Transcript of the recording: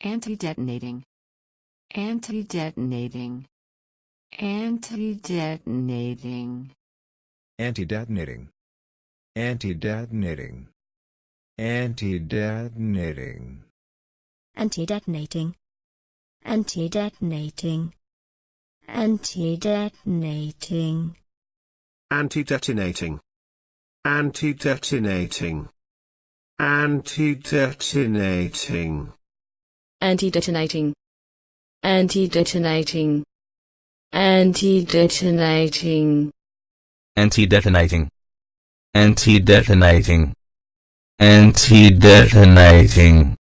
anti-detonating anti-detonating anti-detonating anti-detonating anti-detonating anti-detonating anti-detonating anti-detonating anti-detonating anti-detonating anti-detonating anti-detonating anti-detonating anti-detonating anti-detonating anti-detonating anti-detonating anti-detonating